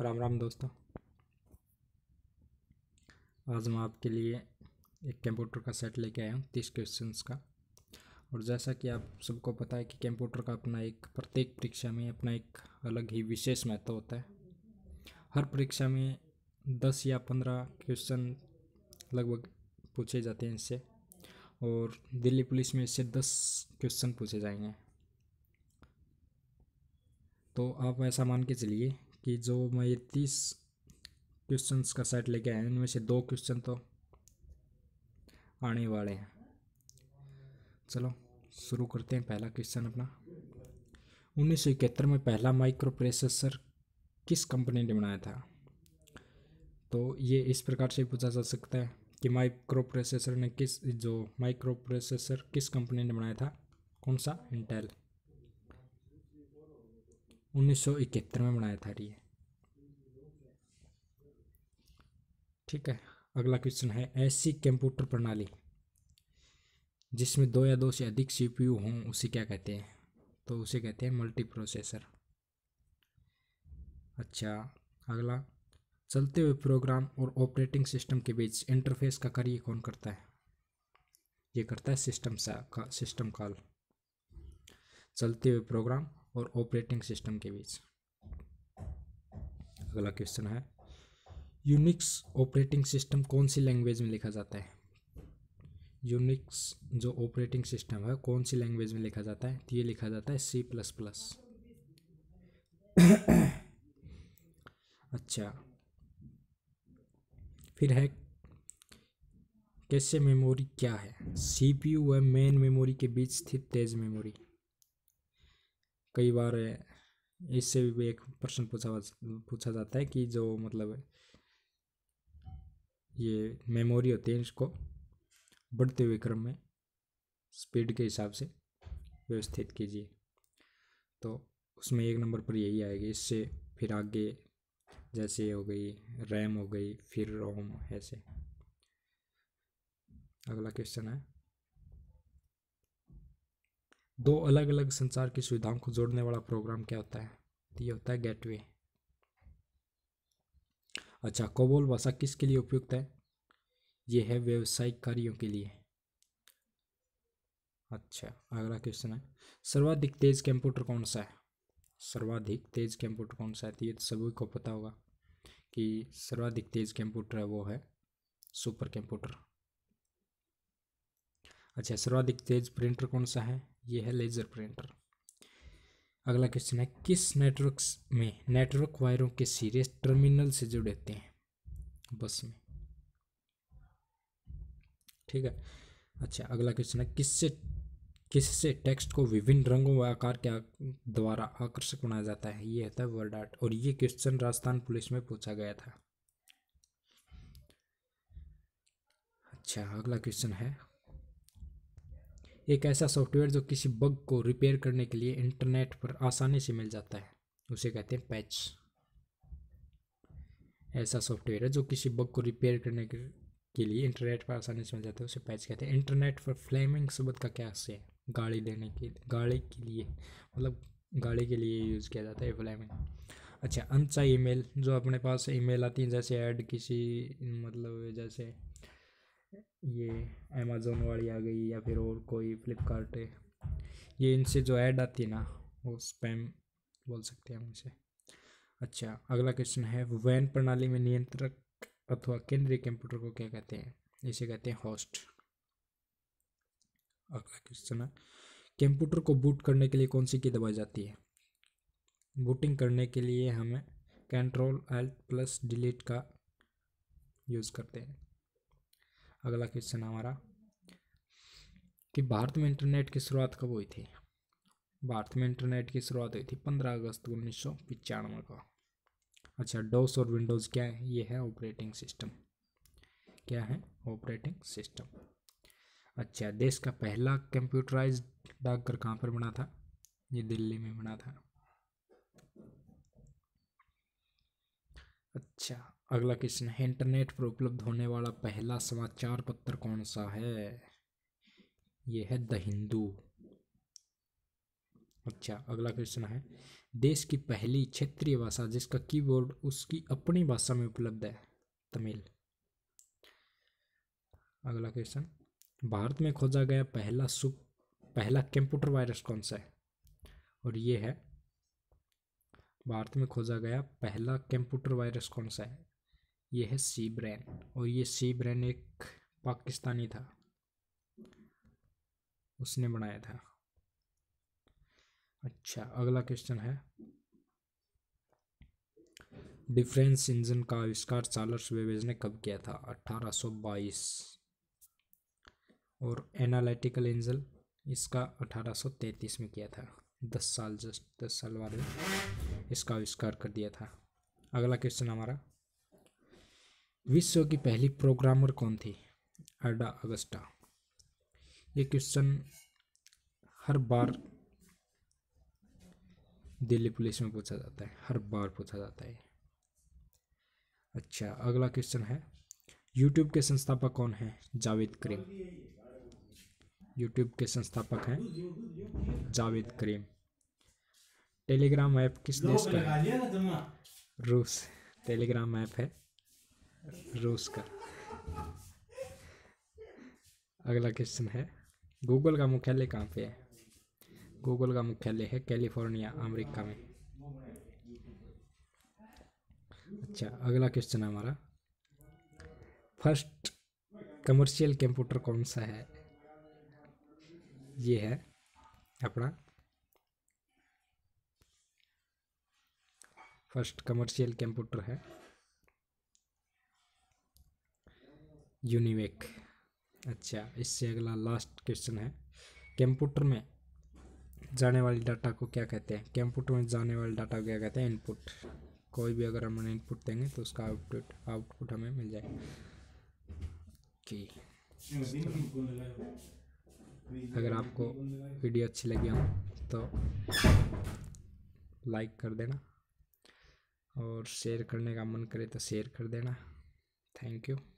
राम राम दोस्तों आज मैं आपके लिए एक कंप्यूटर का सेट लेके आया हूँ तीस क्वेश्चंस का और जैसा कि आप सबको पता है कि कंप्यूटर का अपना एक प्रत्येक परीक्षा में अपना एक अलग ही विशेष महत्व होता है हर परीक्षा में दस या पंद्रह क्वेश्चन लगभग पूछे जाते हैं इससे और दिल्ली पुलिस में इससे दस क्वेश्चन पूछे जाएंगे तो आप ऐसा मान के चलिए कि जो मैं ये तीस क्वेश्चन का सेट लेके आया इनमें से दो क्वेश्चन तो आने वाले हैं चलो शुरू करते हैं पहला क्वेश्चन अपना उन्नीस में पहला माइक्रो प्रोसेसर किस कंपनी ने बनाया था तो ये इस प्रकार से पूछा जा सकता है कि माइक्रो प्रोसेसर ने किस जो माइक्रो प्रोसेसर किस कंपनी ने बनाया था कौन सा इंटेल उन्नीस में बनाया था ये ठीक है अगला क्वेश्चन है ऐसी कंप्यूटर प्रणाली जिसमें दो या दो से अधिक सीपीयू हों उसे क्या कहते हैं तो उसे कहते हैं मल्टी प्रोसेसर अच्छा अगला चलते हुए प्रोग्राम और ऑपरेटिंग सिस्टम के बीच इंटरफेस का कार्य कौन करता है ये करता है सिस्टम सा का सिस्टम कॉल चलते हुए प्रोग्राम और ऑपरेटिंग सिस्टम के बीच अगला क्वेश्चन है यूनिक्स ऑपरेटिंग सिस्टम कौन सी लैंग्वेज में लिखा जाता है यूनिक्स जो ऑपरेटिंग सिस्टम है कौन सी लैंग्वेज में लिखा जाता है तो ये लिखा जाता है सी प्लस प्लस अच्छा फिर है कैसे मेमोरी क्या है सीपीयू है मेन मेमोरी के बीच स्थित तेज मेमोरी कई बार इससे भी एक प्रश्न पूछा पूछा जाता है कि जो मतलब ये मेमोरी होती है इसको बढ़ते हुए क्रम में स्पीड के हिसाब से व्यवस्थित कीजिए तो उसमें एक नंबर पर यही आएगी इससे फिर आगे जैसे हो गई रैम हो गई फिर रोम ऐसे अगला क्वेश्चन है दो अलग अलग संचार की सुविधाओं को जोड़ने वाला प्रोग्राम क्या होता है तो ये होता है गेटवे अच्छा कोबोल भाषा किसके लिए उपयुक्त है ये है व्यावसायिक कार्यों के लिए अच्छा अगला क्वेश्चन है सर्वाधिक तेज कंप्यूटर कौन सा है सर्वाधिक तेज कंप्यूटर कौन सा है तो ये तो सभी को पता होगा कि सर्वाधिक तेज कंप्यूटर है वो है सुपर कंप्यूटर अच्छा सर्वाधिक तेज प्रिंटर कौन सा है ये है लेज़र प्रिंटर अगला क्वेश्चन है किस नेटवर्क में नेटवर्क वायरों के सिरे टर्मिनल से जुड़े होते हैं बस में ठीक है अच्छा अगला क्वेश्चन है किससे किससे टेक्स्ट को विभिन्न रंगों व आकार के द्वारा आकर्षक बनाया जाता है ये होता है वर्ड आर्ट और ये क्वेश्चन राजस्थान पुलिस में पूछा गया था अच्छा अगला क्वेश्चन है एक ऐसा सॉफ्टवेयर जो किसी बग को रिपेयर करने के लिए इंटरनेट पर आसानी से मिल जाता है उसे कहते हैं पैच ऐसा सॉफ्टवेयर है जो किसी बग को रिपेयर करने के लिए इंटरनेट पर आसानी से मिल जाता है उसे पैच कहते हैं इंटरनेट पर फ्लेमिंग शब्द का क्या से गाड़ी देने के गाड़ी के लिए मतलब गाड़ी के लिए यूज़ किया जाता है फ्लेमिंग अच्छा अनचा ईमेल जो अपने पास ईमेल आती है जैसे ऐड किसी मतलब जैसे ये अमेजोन वाली आ गई या फिर और कोई फ्लिपकार्ट है ये इनसे जो ऐड आती है ना वो स्पैम बोल सकते हैं हम इसे अच्छा अगला क्वेश्चन है वैन प्रणाली में नियंत्रक अथवा केंद्रीय कंप्यूटर को क्या कहते हैं इसे कहते हैं होस्ट अगला क्वेश्चन है कंप्यूटर को बूट करने के लिए कौन सी की दबाई जाती है बूटिंग करने के लिए हमें कंट्रोल एल्ट प्लस डिलीट का यूज़ करते हैं अगला क्वेश्चन हमारा कि भारत में इंटरनेट की शुरुआत कब हुई थी भारत में इंटरनेट की शुरुआत हुई थी पंद्रह अगस्त उन्नीस सौ पचानवे को अच्छा डोस और विंडोज़ क्या है ये है ऑपरेटिंग सिस्टम क्या है ऑपरेटिंग सिस्टम अच्छा देश का पहला कंप्यूटराइज डाकघर कहाँ पर बना था ये दिल्ली में बना था अच्छा अगला क्वेश्चन है इंटरनेट पर उपलब्ध होने वाला पहला समाचार पत्र कौन सा है ये है द हिंदू अच्छा अगला क्वेश्चन है देश की पहली क्षेत्रीय भाषा जिसका कीबोर्ड उसकी अपनी भाषा में उपलब्ध है तमिल अगला क्वेश्चन भारत में खोजा गया पहला सुप पहला कंप्यूटर वायरस कौन सा है और ये है भारत में खोजा गया पहला कंप्यूटर वायरस कौन सा है ये है सी ब्रैन और ये सी ब्रैन एक पाकिस्तानी था उसने बनाया था अच्छा अगला क्वेश्चन है डिफरेंस इंजन का आविष्कार चार्लस वेवेज ने कब किया था 1822 और एनालिटिकल इंजन इसका 1833 में किया था दस साल जस्ट दस साल बाद इसका आविष्कार कर दिया था अगला क्वेश्चन हमारा विश्व की पहली प्रोग्रामर कौन थी अडा अगस्टा ये क्वेश्चन हर बार दिल्ली पुलिस में पूछा जाता है हर बार पूछा जाता है अच्छा अगला क्वेश्चन है यूट्यूब के संस्थापक कौन हैं जावेद करीम यूट्यूब के संस्थापक हैं जावेद करीम टेलीग्राम ऐप किस देश का है रूस टेलीग्राम ऐप है रोज का अगला क्वेश्चन है गूगल का मुख्यालय कहाँ पे है गूगल का मुख्यालय है कैलिफोर्निया अमेरिका में अच्छा अगला क्वेश्चन है हमारा फर्स्ट कमर्शियल कंप्यूटर कौन सा है ये है अपना फर्स्ट कमर्शियल कंप्यूटर है यूनिवेक अच्छा इससे अगला लास्ट क्वेश्चन है कंप्यूटर में जाने वाले डाटा को क्या कहते हैं कंप्यूटर में जाने वाले डाटा को क्या कहते हैं इनपुट कोई भी अगर हम इनपुट देंगे तो उसका आउटपुट आउटपुट हमें मिल जाएगा अगर आपको वीडियो अच्छी लगी हो तो लाइक कर देना और शेयर करने का मन करे तो शेयर कर देना थैंक यू